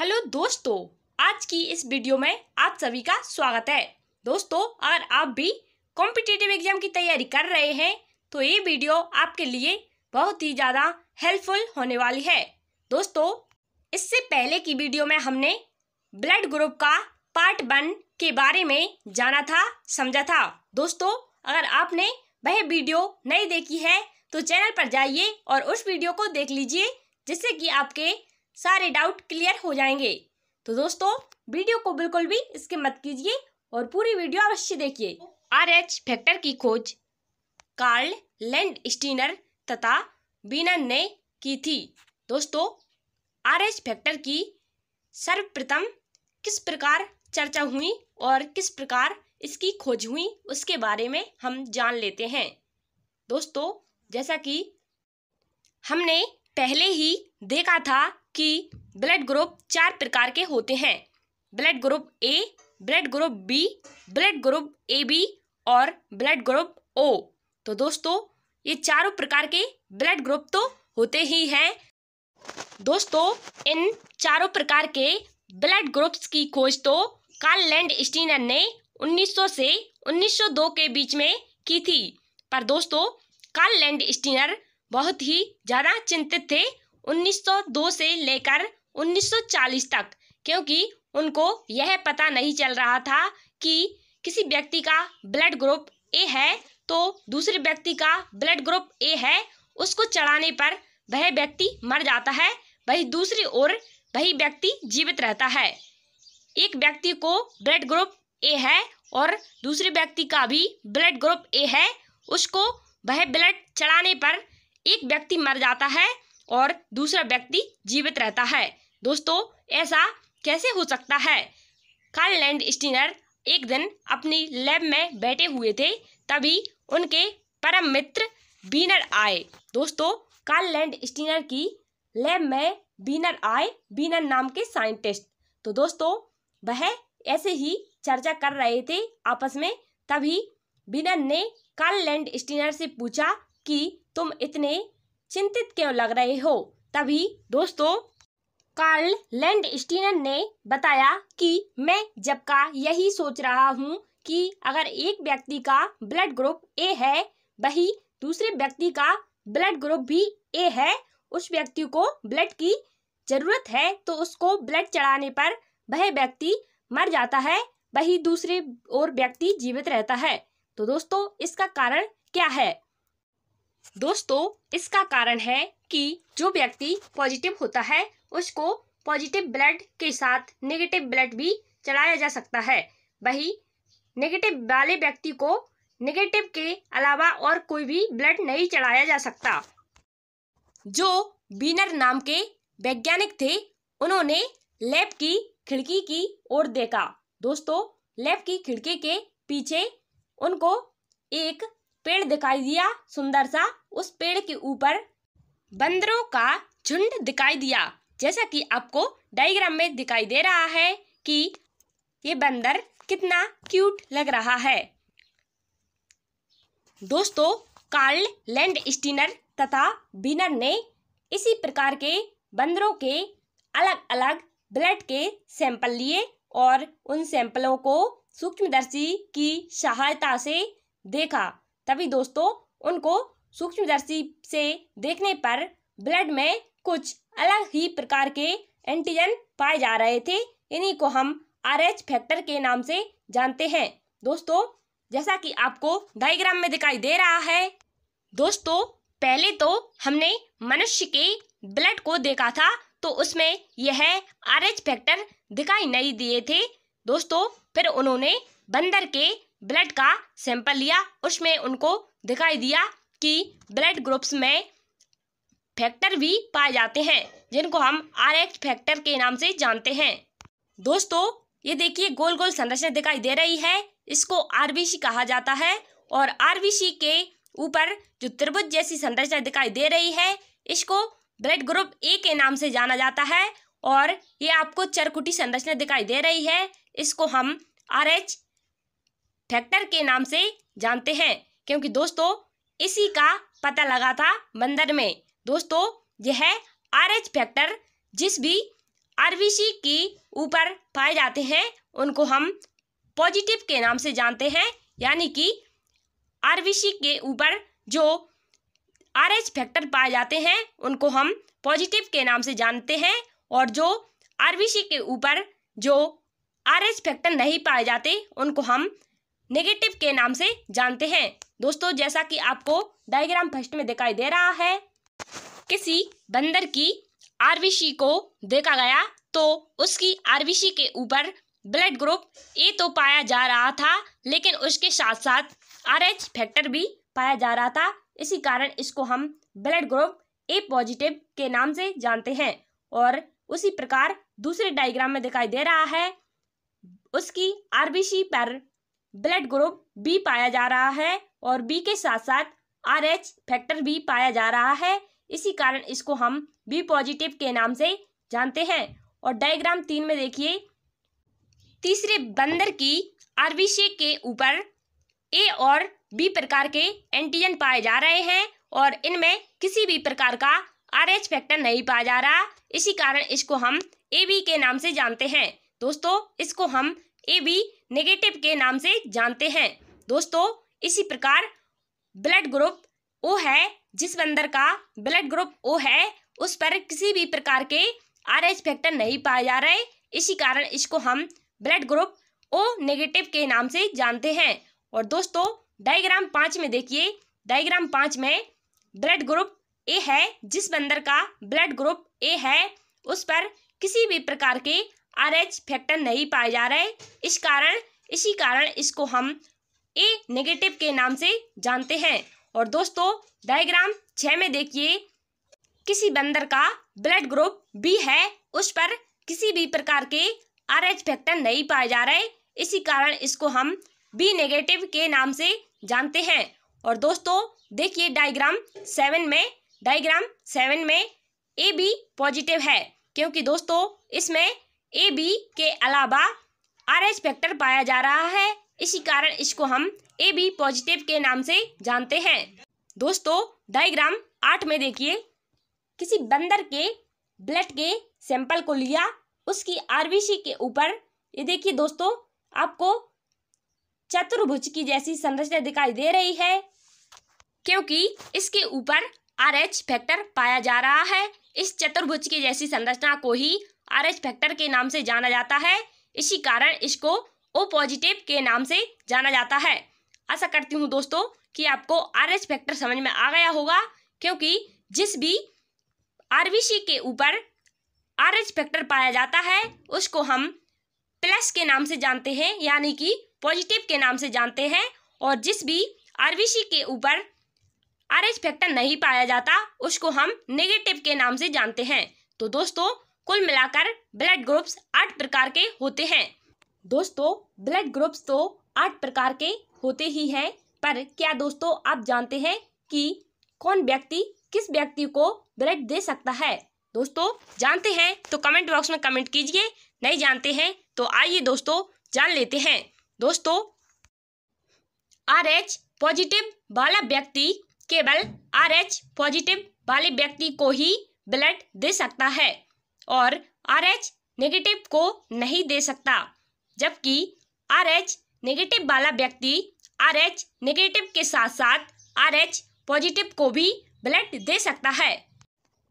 hello दोस्तों आज की इस वीडियो में आप सभी का स्वागत है दोस्तों अगर आप भी कॉम्पिटिटिव एग्जाम की तैयारी कर रहे हैं तो ये वीडियो आपके लिए बहुत ही ज़्यादा हेल्पफुल होने वाली है दोस्तों इससे पहले की वीडियो में हमने ब्लड ग्रुप का पार्ट वन के बारे में जाना था समझा था दोस्तों अगर आपने वह वीडियो नहीं देखी है तो चैनल पर जाइए और उस वीडियो को देख लीजिए जिससे कि आपके सारे डाउट क्लियर हो जाएंगे तो दोस्तों वीडियो को बिल्कुल भी इसके मत कीजिए और पूरी वीडियो अवश्य देखिए आर एच फैक्टर की खोज कार्ल लैंड स्टीनर तथा बीनन ने की थी दोस्तों आर एच फैक्टर की सर्वप्रथम किस प्रकार चर्चा हुई और किस प्रकार इसकी खोज हुई उसके बारे में हम जान लेते हैं दोस्तों जैसा कि हमने पहले ही देखा था कि ब्लड ग्रुप चार प्रकार के होते हैं blood group A blood group B blood group A B और ब्लड ग्रुप ओ तो दोस्तों ये चारों प्रकार के ब्लड ग्रुप तो होते ही हैं दोस्तों इन चारों प्रकार के ब्लड ग्रुप्स की खोज तो कार्ल लैंड स्टीनर ने 1900 से 1902 के बीच में की थी पर दोस्तों कार्ल लैंड स्टीनर बहुत ही ज़्यादा चिंतित थे 1902 से लेकर 1940 तक क्योंकि उनको यह पता नहीं चल रहा था कि किसी व्यक्ति का ब्लड ग्रुप ए है तो दूसरे व्यक्ति का ब्लड ग्रुप ए है उसको चढ़ाने पर वह व्यक्ति मर जाता है वही दूसरी ओर वही व्यक्ति जीवित रहता है एक व्यक्ति को ब्लड ग्रुप ए है और दूसरे व्यक्ति का भी ब्लड ग्रुप ए है उसको वह ब्लड चढ़ाने पर एक व्यक्ति मर जाता है और दूसरा व्यक्ति जीवित रहता है दोस्तों ऐसा कैसे हो सकता है कार्ल लैंड स्टीनर एक दिन अपनी लैब में बैठे हुए थे तभी उनके परम मित्र बीनर आए दोस्तों कार्ल लैंड स्टीनर की लैब में बीनर आए बीनर नाम के साइंटिस्ट तो दोस्तों वह ऐसे ही चर्चा कर रहे थे आपस में तभी बीनर ने कार्ल लैंड स्टीनर से पूछा कि तुम इतने चिंतित क्यों लग रहे हो तभी दोस्तों कार्ल लैंड स्टीनन ने बताया कि मैं जब का यही सोच रहा हूँ कि अगर एक व्यक्ति का ब्लड ग्रुप ए है वही दूसरे व्यक्ति का ब्लड ग्रुप भी ए है उस व्यक्ति को ब्लड की जरूरत है तो उसको ब्लड चढ़ाने पर वह व्यक्ति मर जाता है वही दूसरे और व्यक्ति जीवित रहता है तो दोस्तों इसका कारण क्या है दोस्तों इसका कारण है कि जो व्यक्ति पॉजिटिव होता है उसको पॉजिटिव ब्लड के साथ नेगेटिव ब्लड भी चलाया जा सकता है वही नेगेटिव वाले व्यक्ति को नेगेटिव के अलावा और कोई भी ब्लड नहीं चढ़ाया जा सकता जो बीनर नाम के वैज्ञानिक थे उन्होंने लैब की खिड़की की ओर देखा दोस्तों लैब की खिड़की के पीछे उनको एक पेड़ दिखाई दिया सुंदर सा उस पेड़ के ऊपर बंदरों का झुंड दिखाई दिया जैसा कि आपको डायग्राम में दिखाई दे रहा है कि ये बंदर कितना क्यूट लग रहा है दोस्तों कार्ल लैंड स्टीनर तथा बिनर ने इसी प्रकार के बंदरों के अलग अलग ब्लड के सैंपल लिए और उन सैंपलों को सूक्ष्मदर्शी की सहायता से देखा तभी दोस्तों उनको सूक्ष्मदर्शी से देखने पर ब्लड में कुछ अलग ही प्रकार के एंटीजन पाए जा रहे थे इन्हीं को हम आर एच फैक्टर के नाम से जानते हैं दोस्तों जैसा कि आपको डायग्राम में दिखाई दे रहा है दोस्तों पहले तो हमने मनुष्य के ब्लड को देखा था तो उसमें यह आर एच फैक्टर दिखाई नहीं दिए थे दोस्तों फिर उन्होंने बंदर के ब्लड का सैंपल लिया उसमें उनको दिखाई दिया की ब्लड ग्रुप्स में फैक्टर भी पाए जाते हैं जिनको हम आर फैक्टर के नाम से जानते हैं दोस्तों ये देखिए गोल गोल संरचना दिखाई दे रही है इसको आरबीसी कहा जाता है और आरबीसी के ऊपर जो त्रिभुज जैसी संरचना दिखाई दे रही है इसको ब्लड ग्रुप ए के नाम से जाना जाता है और ये आपको चरकुटी संरचना दिखाई दे रही है इसको हम आर एच फैक्टर के नाम से जानते हैं क्योंकि दोस्तों इसी का पता लगा था बंदर में दोस्तों यह आर एच फैक्टर जिस भी आर वी सी की ऊपर पाए जाते हैं उनको हम पॉजिटिव के नाम से जानते हैं यानी कि आर वी सी के ऊपर जो आर एच फैक्टर पाए जाते हैं उनको हम पॉजिटिव के नाम से जानते हैं और जो आर वी सी के ऊपर जो आर एच फैक्टर नहीं पाए जाते उनको हम नेगेटिव के नाम से जानते हैं दोस्तों जैसा कि आपको डायग्राम फर्स्ट में दिखाई दे रहा है किसी बंदर की आरबीसी को देखा गया तो उसकी आरबीसी के ऊपर ब्लड ग्रुप ए तो पाया जा रहा था लेकिन उसके साथ साथ आरएच फैक्टर भी पाया जा रहा था इसी कारण इसको हम ब्लड ग्रुप ए पॉजिटिव के नाम से जानते हैं और उसी प्रकार दूसरे डायग्राम में दिखाई दे रहा है उसकी आरबीसी पर ब्लड ग्रुप बी पाया जा रहा है और बी के साथ साथ आर एच फैक्टर भी पाया जा रहा है इसी कारण इसको हम बी पॉजिटिव के नाम से जानते हैं और डायग्राम तीन में देखिए तीसरे बंदर की आरबीसी के ऊपर ए और बी प्रकार के एंटीजन पाए जा रहे हैं और इनमें किसी भी प्रकार का आर एच फैक्टर नहीं पाया जा रहा इसी कारण इसको हम ए बी के नाम से जानते हैं दोस्तों इसको हम ए बी नेगेटिव के नाम से जानते हैं दोस्तों इसी प्रकार ब्लड ग्रुप ओ है जिस बंदर का ब्लड ग्रुप ओ है उस पर किसी भी प्रकार के आर एच फैक्टर नहीं पाए जा रहे इसी कारण इसको हम ब्लड ग्रुप ओ नेगेटिव के नाम से जानते हैं और दोस्तों डायग्राम पाँच में देखिए डायग्राम पाँच में ब्लड ग्रुप ए है जिस बंदर का ब्लड ग्रुप ए है उस पर किसी भी प्रकार के आर एच फैक्टर नहीं पाए जा रहे इस कारण इसी कारण इसको हम ए नेगेटिव के नाम से जानते हैं और दोस्तों डायग्राम छः में देखिए किसी बंदर का ब्लड ग्रुप बी है उस पर किसी भी प्रकार के आर एच फैक्टर नहीं पाए जा रहे इसी कारण इसको हम बी नेगेटिव के नाम से जानते हैं और दोस्तों देखिए डायग्राम सेवन में डायग्राम सेवन में ए बी पॉजिटिव है क्योंकि दोस्तों इसमें ए बी के अलावा आर एच फैक्टर पाया जा रहा है इसी कारण इसको हम ए बी पॉजिटिव के नाम से जानते हैं दोस्तों डायग्राम आठ में देखिए किसी बंदर के ब्लड के सैंपल को लिया उसकी आरबीसी के ऊपर ये देखिए दोस्तों आपको चतुर्भुज की जैसी संरचना दिखाई दे रही है क्योंकि इसके ऊपर आर एच फैक्टर पाया जा रहा है इस चतुर्भुज की जैसी संरचना को ही आर एच फैक्टर के नाम से जाना जाता है इसी कारण इसको ओ पॉजिटिव के नाम से जाना जाता है आशा करती हूँ दोस्तों कि आपको आर एच फैक्टर समझ में आ गया होगा क्योंकि जिस भी आर के ऊपर आर एच फैक्टर पाया जाता है उसको हम प्लस के नाम से जानते हैं यानी कि पॉजिटिव के नाम से जानते हैं और जिस भी आर के ऊपर आर एच फैक्टर नहीं पाया जाता उसको हम नेगेटिव के नाम से जानते हैं तो दोस्तों कुल मिलाकर ब्लड ग्रुप्स आठ प्रकार के होते हैं दोस्तों ब्लड ग्रुप्स तो आठ प्रकार के होते ही हैं पर क्या दोस्तों आप जानते हैं कि कौन व्यक्ति किस व्यक्ति को ब्लड दे सकता है दोस्तों जानते हैं तो कमेंट बॉक्स में कमेंट कीजिए नहीं जानते हैं तो आइए दोस्तों जान लेते हैं दोस्तों आर एच पॉजिटिव वाला व्यक्ति केवल आर एच पॉजिटिव वाले व्यक्ति को ही ब्लड दे सकता है और आर एच नेगेटिव को नहीं दे सकता जबकि आर एच नेगेटिव वाला व्यक्ति आर एच नेगेटिव के साथ साथ आर एच पॉजिटिव को भी ब्लड दे सकता है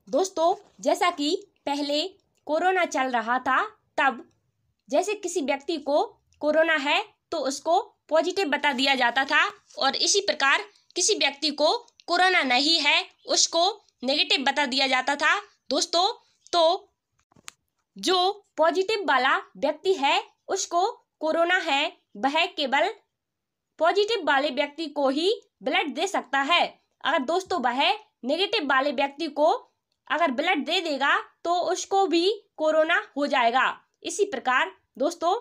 दोस्तों जैसा कि पहले कोरोना चल रहा था तब जैसे किसी व्यक्ति को कोरोना है तो उसको पॉजिटिव बता दिया जाता था और इसी प्रकार किसी व्यक्ति को कोरोना नहीं है उसको नेगेटिव बता दिया जाता था दोस्तों तो जो पॉजिटिव वाला व्यक्ति है उसको कोरोना है वह केवल पॉजिटिव वाले व्यक्ति को ही ब्लड दे सकता है अगर दोस्तों वह नेगेटिव वाले व्यक्ति को अगर ब्लड दे देगा तो उसको भी कोरोना हो जाएगा इसी प्रकार दोस्तों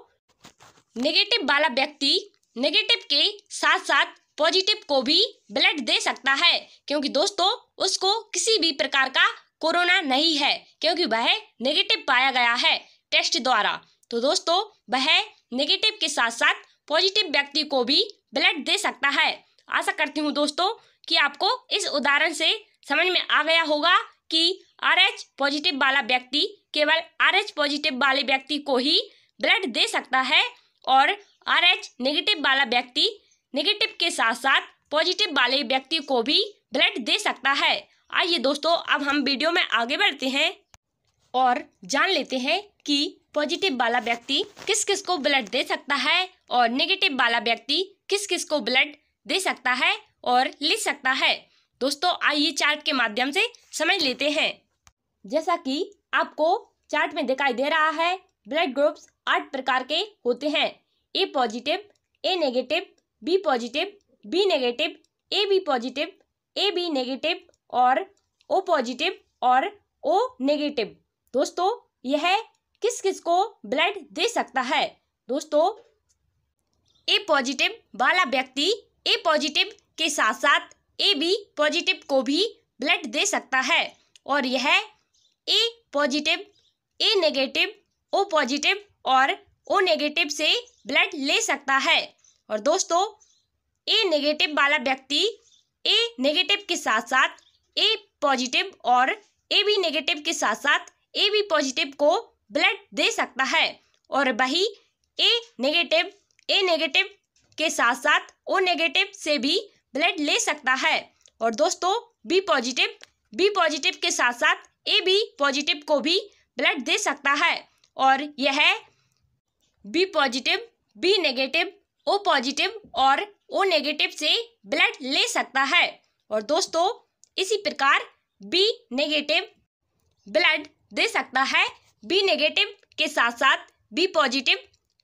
नेगेटिव वाला व्यक्ति नेगेटिव के साथ साथ पॉजिटिव को भी ब्लड दे सकता है क्योंकि दोस्तों उसको किसी भी प्रकार का कोरोना नहीं है क्योंकि वह नेगेटिव पाया गया है टेस्ट द्वारा तो दोस्तों वह नेगेटिव के साथ साथ पॉजिटिव व्यक्ति को भी ब्लड दे सकता है आशा करती हूँ दोस्तों कि आपको इस उदाहरण से समझ में आ गया होगा कि आर एच पॉजिटिव वाला व्यक्ति केवल आर एच पॉजिटिव वाले व्यक्ति को ही ब्लड दे सकता है और आर एच नेगेटिव वाला व्यक्ति नेगेटिव के साथ साथ पॉजिटिव वाले व्यक्ति को भी ब्लड दे सकता है आइए दोस्तों अब हम वीडियो में आगे बढ़ते हैं और जान लेते हैं कि पॉजिटिव वाला व्यक्ति किस किस को ब्लड दे सकता है और नेगेटिव वाला व्यक्ति किस किस को ब्लड दे सकता है और ले सकता है दोस्तों आइए चार्ट के माध्यम से समझ लेते हैं जैसा कि आपको चार्ट में दिखाई दे रहा है ब्लड ग्रुप्स आठ प्रकार के होते हैं A positive A negative B positive B negative A B positive A B negative और ओ पॉजिटिव और ओ नेगेटिव दोस्तों यह किस किस को ब्लड दे सकता है दोस्तों ए पॉजिटिव वाला व्यक्ति ए पॉजिटिव के साथ साथ ए बी पॉजिटिव को भी ब्लड दे सकता है और यह A positive A negative O positive और ओ नेगेटिव से ब्लड ले सकता है और दोस्तों ए नेगेटिव वाला व्यक्ति ए नेगेटिव के साथ साथ ए पॉजिटिव और ए बी नेगेटिव के साथ साथ ए बी पॉजिटिव को ब्लड दे सकता है और वही ए नेगेटिव ए नेगेटिव के साथ साथ ओ नेगेटिव से भी ब्लड ले सकता है और दोस्तों बी पॉजिटिव बी पॉजिटिव के साथ साथ ए बी पॉजिटिव को भी ब्लड दे सकता है और यह B positive B negative O positive और ओ नेगेटिव से ब्लड ले सकता है और दोस्तों इसी प्रकार बी नेगेटिव ब्लड दे सकता है बी नेगेटिव के साथ साथ B positive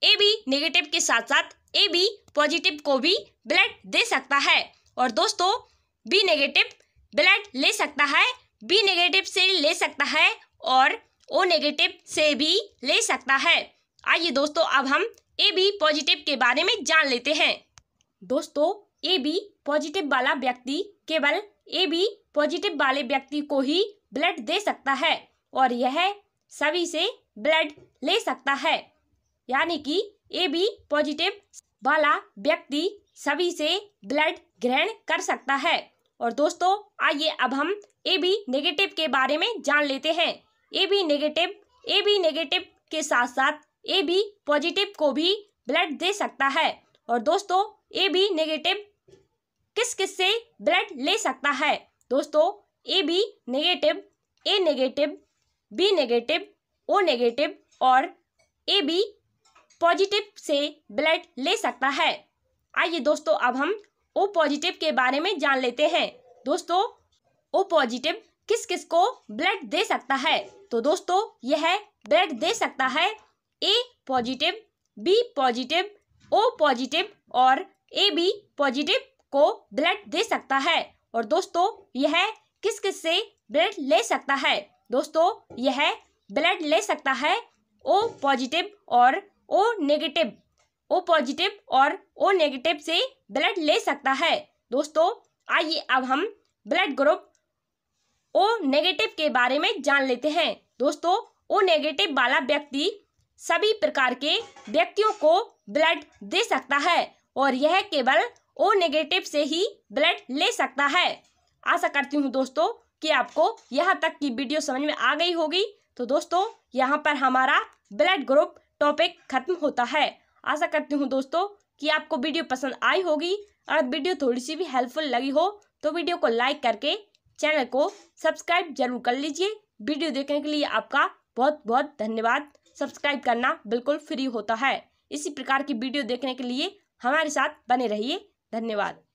A B negative के साथ साथ ए बी पॉजिटिव को भी ब्लड दे सकता है और दोस्तों बी नेगेटिव ब्लड ले सकता है बी नेगेटिव से ले सकता है और ओ नेगेटिव से भी ले सकता है आइए दोस्तों अब हम ए बी पॉजिटिव के बारे में जान लेते हैं दोस्तों ए बी पॉजिटिव वाला व्यक्ति केवल ए बी पॉजिटिव वाले व्यक्ति को ही ब्लड दे सकता है और यह सभी से ब्लड ले सकता है यानी कि ए बी पॉजिटिव वाला व्यक्ति सभी से ब्लड ग्रहण कर सकता है और दोस्तों आइए अब हम ए बी नेगेटिव के बारे में जान लेते हैं A B negative A B negative के साथ साथ ए बी पॉजिटिव को भी ब्लड दे सकता है और दोस्तों ए बी नेगेटिव किस किस से ब्लड ले सकता है दोस्तों A B negative A negative B negative O negative और ए बी पॉजिटिव से ब्लड ले सकता है आइए दोस्तों अब हम ओ पॉजिटिव के बारे में जान लेते हैं दोस्तों ओ पॉजिटिव किस किस को ब्लड दे सकता है तो दोस्तों यह ब्लड दे सकता है A positive B positive O positive और ए बी पॉजिटिव को ब्लड दे सकता है और दोस्तों यह किस किस से ब्लड ले सकता है दोस्तों यह ब्लड ले सकता है ओ पॉजिटिव और ओ नेगेटिव ओ पॉजिटिव और ओ नेगेटिव से ब्लड ले सकता है दोस्तों आइए अब हम ब्लड ग्रुप ओ नेगेटिव के बारे में जान लेते हैं दोस्तों ओ नेगेटिव वाला व्यक्ति सभी प्रकार के व्यक्तियों को ब्लड दे सकता है और यह केवल ओ नेगेटिव से ही ब्लड ले सकता है आशा करती हूँ दोस्तों कि आपको यहाँ तक की वीडियो समझ में आ गई होगी तो दोस्तों यहाँ पर हमारा ब्लड ग्रुप टॉपिक खत्म होता है आशा करती हूँ दोस्तों कि आपको वीडियो पसंद आई होगी और वीडियो थोड़ी सी भी हेल्पफुल लगी हो तो वीडियो को लाइक करके चैनल को सब्सक्राइब जरूर कर लीजिए वीडियो देखने के लिए आपका बहुत बहुत धन्यवाद सब्सक्राइब करना बिल्कुल फ्री होता है इसी प्रकार की वीडियो देखने के लिए हमारे साथ बने रहिए धन्यवाद